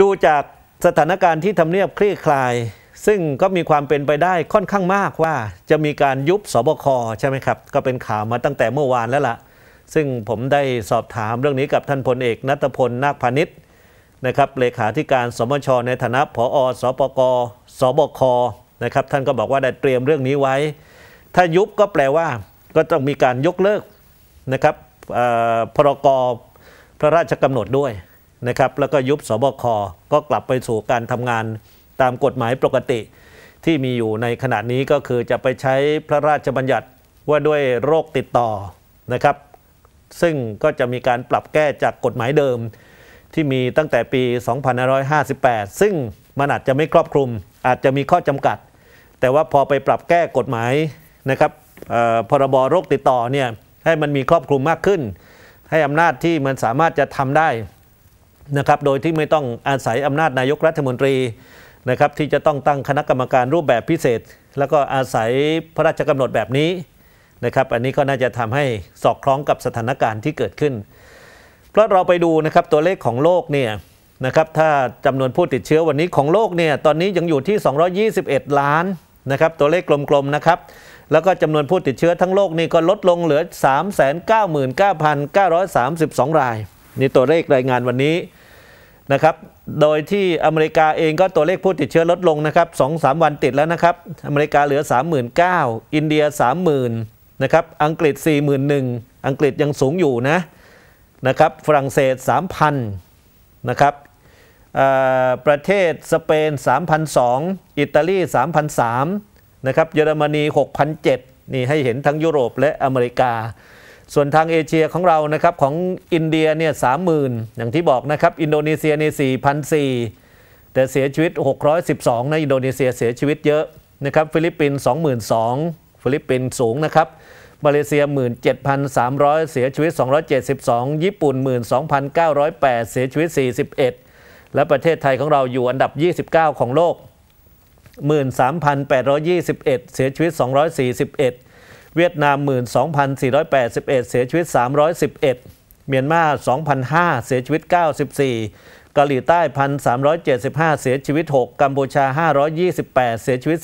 ดูจากสถานการณ์ที่ทำเนียบคลี่คลายซึ่งก็มีความเป็นไปได้ค่อนข้างมากว่า จะมีการยุบสบคใช่ไหมครับ ก็เป็นข่าวมาตั้งแต่เมื่อวานแล้วละ่ะซึ่งผมได้สอบถามเรื่องนี้กับท่านพลเอกนัตพลนาคพาณิชย์นะครับเลขาธิการสมชในฐานะผออสปกสบคนะครับ ท่านก็บอกว่าได้เตรียมเรื่องนี้ไว้ ถ้ายุบก็แปลว่า ก็ต้องมีการยกเลิกนะครับพรกพระราชกำหนดด้วยนะครับแล้วก็ยุบสบคก็กลับไปสู่การทำงานตามกฎหมายปกติ ที่มีอยู่ในขณะนี้ก็คือจะไปใช้พระราชบัญญัติว่าด้วยโรคติดต่อนะครับ ซึ่งก็จะมีการปรับแก้จากกฎหมายเดิม ที่มีตั้งแต่ปี 2558 ซึ่งมันอาจจะไม่ครอบคลุมอาจจะมีข้อจำกัด แต่ว่าพอไปปรับแก้กฎหมายนะครับพรบโรคติดต่อเนี่ยให้มันมีครอบคลุมมากขึ้น ให้อำนาจที่มันสามารถจะทำได้นะครับ โดยที่ไม่ต้องอาศัยอำนาจนายกรัฐมนตรีนะครับ ที่จะต้องตั้งคณะกรรมการรูปแบบพิเศษ แล้วก็อาศัยพระราชกำหนดแบบนี้นะครับ อันนี้ก็น่าจะทำให้สอดคล้องกับสถานการณ์ที่เกิดขึ้น เพราะเราไปดูนะครับตัวเลขของโลกเนี่ยนะครับ ถ้าจำนวนผู้ติดเชื้อวันนี้ของโลกเนี่ย ตอนนี้ยังอยู่ที่ 221 ล้านนะครับ ตัวเลขกลมๆ นะครับ แล้วก็จำนวนผู้ติดเชื้อทั้งโลกนี่ก็ลดลงเหลือ 399,932 รายนี่ตัวเลขรายงานวันนี้นะครับ โดยที่อเมริกาเองก็ตัวเลขผู้ติดเชื้อลดลงนะครับสองสามวันติดแล้วนะครับ อเมริกาเหลือ 39,000 อินเดีย 30,000นะครับ อังกฤษ 41,000 อังกฤษยังสูงอยู่นะนะครับ ฝรั่งเศส3,000 นะครับ ประเทศสเปน3,002อิตาลี3,003นะครับ เยอรมนี6,007นี่ให้เห็นทั้งยุโรปและอเมริกาส่วนทางเอเชียของเรานะครับของอินเดียเนี่ยสามหมื่นอย่างที่บอกนะครับอินโดนีเซียในสี่พันสี่แต่เสียชีวิต 612นะอินโดนีเซียเสียชีวิตเยอะนะครับฟิลิปปินส์22,000 ฟิลิปปินส์สูงนะครับมาเลเซีย 17,300 เสียชีวิต 272 ญี่ปุ่น 12,908 เสียชีวิต 41 และประเทศไทยของเราอยู่อันดับ 29 ของโลก 13,821 เสียชีวิต 241เวียดนาม 12,481 เสียชีวิต 311 เมียนมา2,005เสียชีวิต 94เกาหลีใต้1,375 เสียชีวิต 6 กัมพูชา 528 เสียชีวิต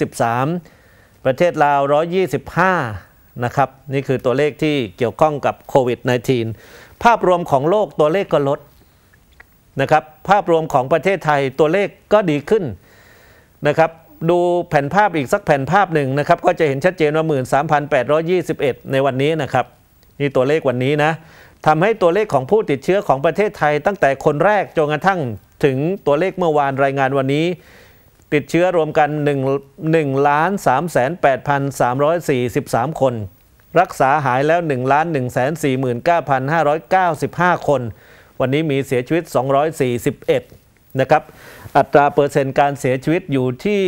13 ประเทศลาว 125นะครับนี่คือตัวเลขที่เกี่ยวข้องกับโควิด -19 ภาพรวมของโลกตัวเลขก็ลดนะครับ ภาพรวมของประเทศไทยตัวเลขก็ดีขึ้นนะครับดูแผ่นภาพอีกสักแผ่นภาพหนึ่งนะครับ ก็จะเห็นชัดเจนว่า 13,821 ในวันนี้นะครับ นี่ตัวเลขวันนี้นะทำให้ตัวเลขของผู้ติดเชื้อของประเทศไทยตั้งแต่คนแรกจนกระทั่งถึงตัวเลขเมื่อวานรายงานวันนี้ ติดเชื้อรวมกัน1 1ล้าน3 8 3 4 3 คน รักษาหายแล้ว1ล้าน1 4 9 5 9 5 คน วันนี้มีเสียชีวิต 241นะครับอัตราเปอร์เซ็นต์การเสียชีวิตอยู่ที่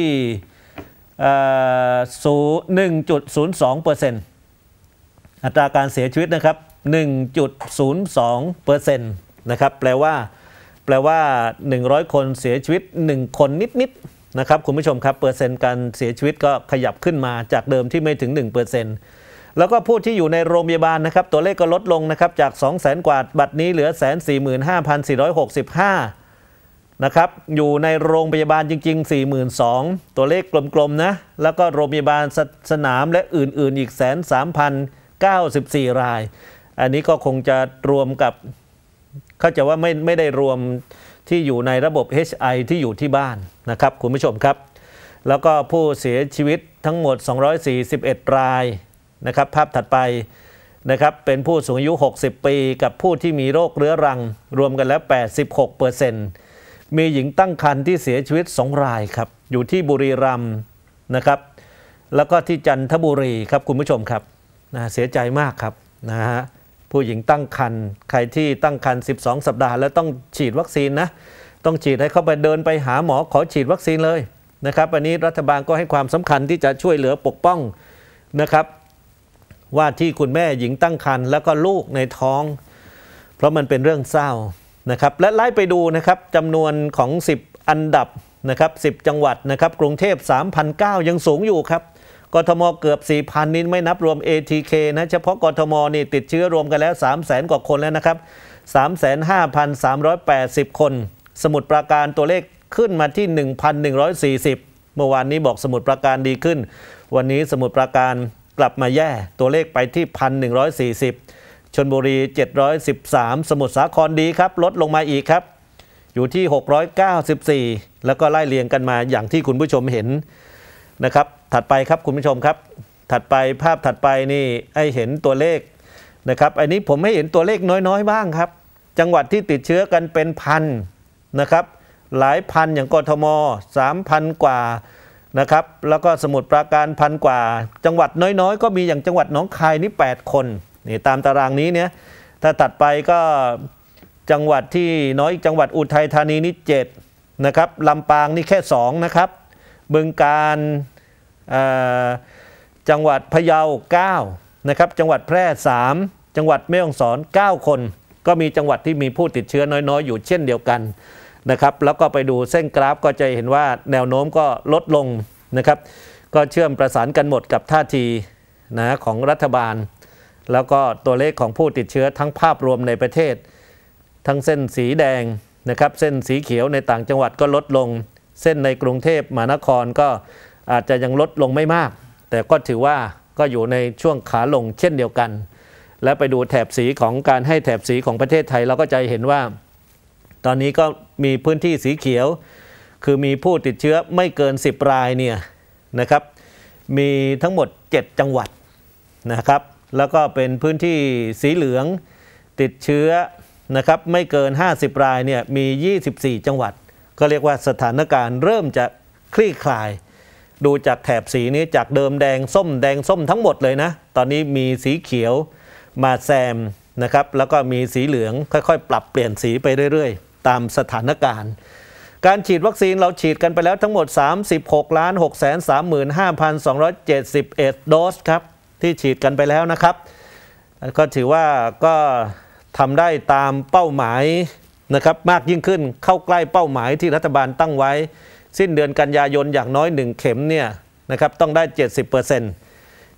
ศูนย์เปอร์เซ็นต์อัตราการเสียชีวิตนะครับ1.02เปอร์เซ็นต์นะครับแปลว่าแปลว่า 100 คนเสียชีวิต 1 คนนิดๆนะครับคุณผู้ชมครับ เปอร์เซ็นต์การเสียชีวิตก็ขยับขึ้นมาจากเดิมที่ไม่ถึง1%เปอร์เซ็นต์แล้วก็ผู้ที่อยู่ในโรงพยาบาลนะครับตัวเลขก็ลดลงนะครับจาก 2 0 0 0 0 0 กว่าบัตรนี้เหลือ 145,465นะครับ อยู่ในโรงพยาบาลจริงๆ 42,000ตัวเลขกลมๆนะ แล้วก็โรงพยาบาลสสนามและอื่นๆ อีกแสนสามพันเก้าสิบสี่ราย อันนี้ก็คงจะรวมกับเข้าใจว่าไม่ไม่ได้รวมที่อยู่ในระบบ HI ที่อยู่ที่บ้าน นะครับ คุณผู้ชมครับ แล้วก็ผู้เสียชีวิตทั้งหมด 241 ราย นะครับ ภาพถัดไปนะครับ เป็นผู้สูงอายุ 60 ปีกับผู้ที่มีโรคเรื้อรัง รวมกันแล้ว 86เปอร์เซ็นต์มีหญิงตั้งครรภ์ที่เสียชีวิตสองรายครับ อยู่ที่บุรีรัมย์นะครับแล้วก็ที่จันทบุรีครับคุณผู้ชมครับนะเสียใจมากครับนะฮะผู้หญิงตั้งครรภ์ใครที่ตั้งครรภ์12 สัปดาห์ แล้วต้องฉีดวัคซีนนะ ต้องฉีดให้เข้าไปเดินไปหาหมอขอฉีดวัคซีนเลยนะครับอันนี้รัฐบาลก็ให้ความสำคัญที่จะช่วยเหลือปกป้องนะครับว่าที่คุณแม่หญิงตั้งครรภ์แล้วก็ลูกในท้อง เพราะมันเป็นเรื่องเศร้านะครับและไล่ไปดูนะครับจำนวนของ 10 อันดับนะครับ10 จังหวัดนะครับกรุงเทพ3,009ยังสูงอยู่ครับกทมเกือบ 4,000นี่ไม่นับรวม ATK นะ เฉพาะกทมนี่ติดเชื้อรวมกันแล้ว 300,000กว่าคนแล้วนะครับ35,380 คน สมุดปราการตัวเลขขึ้นมาที่ 1,140 เมื่อวานนี้บอกสมุดปราการดีขึ้น วันนี้สมุดปราการกลับมาแย่ตัวเลขไปที่ 1,140ชนบุรี 713 สมุทรสาครดีครับ ลดลงมาอีกครับ อยู่ที่ 694 แล้วก็ไล่เรียงกันมาอย่างที่คุณผู้ชมเห็นนะครับถัดไปครับคุณผู้ชมครับ ถัดไปภาพถัดไปนี่ไอเห็นตัวเลขนะครับอันนี้ผมให้เห็นตัวเลขน้อยๆ บ้างครับ จังหวัดที่ติดเชื้อกันเป็นพันนะครับ หลายพันอย่างกทม3,000กว่านะครับแล้วก็สมุทรปราการพันกว่า จังหวัดน้อยๆ ก็มีอย่างจังหวัดหนองคายนี่8คนนี่ตามตารางนี้เนี่ยถ้าตัดไปก็จังหวัดที่น้อยจังหวัดอุทัยธานีนี่7นะครับลำปางนี่แค่2นะครับบึงการจังหวัดพะเยา9นะครับจังหวัดแพร่ 3 จังหวัดแม่ฮ่องสอน9คน ก็มีจังหวัดที่มีผู้ติดเชื้อน้อย ๆ อยู่เช่นเดียวกันนะครับแล้วก็ไปดูเส้นกราฟก็จะเห็นว่าแนวโน้มก็ลดลงนะครับก็เชื่อมประสานกันหมดกับท่าทีนะของรัฐบาลแล้วก็ตัวเลขของผู้ติดเชื้อทั้งภาพรวมในประเทศ ทั้งเส้นสีแดงนะครับ เส้นสีเขียวในต่างจังหวัดก็ลดลง เส้นในกรุงเทพมหานครก็อาจจะยังลดลงไม่มาก แต่ก็ถือว่าก็อยู่ในช่วงขาลงเช่นเดียวกัน และไปดูแถบสีของการให้แถบสีของประเทศไทยเราก็จะเห็นว่า ตอนนี้ก็มีพื้นที่สีเขียว คือมีผู้ติดเชื้อไม่เกิน 10รายเนี่ยนะครับ มีทั้งหมด 7 จังหวัดนะครับแล้วก็เป็นพื้นที่สีเหลืองติดเชื้อนะครับ ไม่เกิน 50รายเนี่ยมี 24 จังหวัด ก็เรียกว่าสถานการณ์เริ่มจะคลี่คลาย ดูจากแถบสีนี้จากเดิมแดงส้มแดงส้มทั้งหมดเลยนะ ตอนนี้มีสีเขียวมาแซมนะครับแล้วก็มีสีเหลืองค่อยๆ ปรับเปลี่ยนสีไปเรื่อยๆ ตามสถานการณ์ การฉีดวัคซีนเราฉีดกันไปแล้วทั้งหมด 36 6 3 5 2 7 1 โดสครับที่ฉีดกันไปแล้วนะครับ ก็ถือว่าก็ทำได้ตามเป้าหมายนะครับมากยิ่งขึ้นเข้าใกล้เป้าหมายที่รัฐบาลตั้งไว้ สิ้นเดือนกันยายนอย่างน้อย 1 เข็มเนี่ยนะครับต้องได้ 70%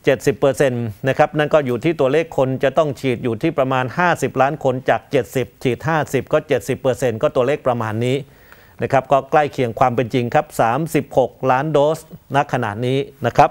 70%นะครับ นั่นก็อยู่ที่ตัวเลขคนจะต้องฉีดอยู่ที่ประมาณ 50 ล้านคนจาก 70 ฉีด 50 ก็ 70%ก็ตัวเลขประมาณนี้นะครับ ก็ใกล้เคียงความเป็นจริงครับ 36 ล้านโดสณขณะนี้นะครับ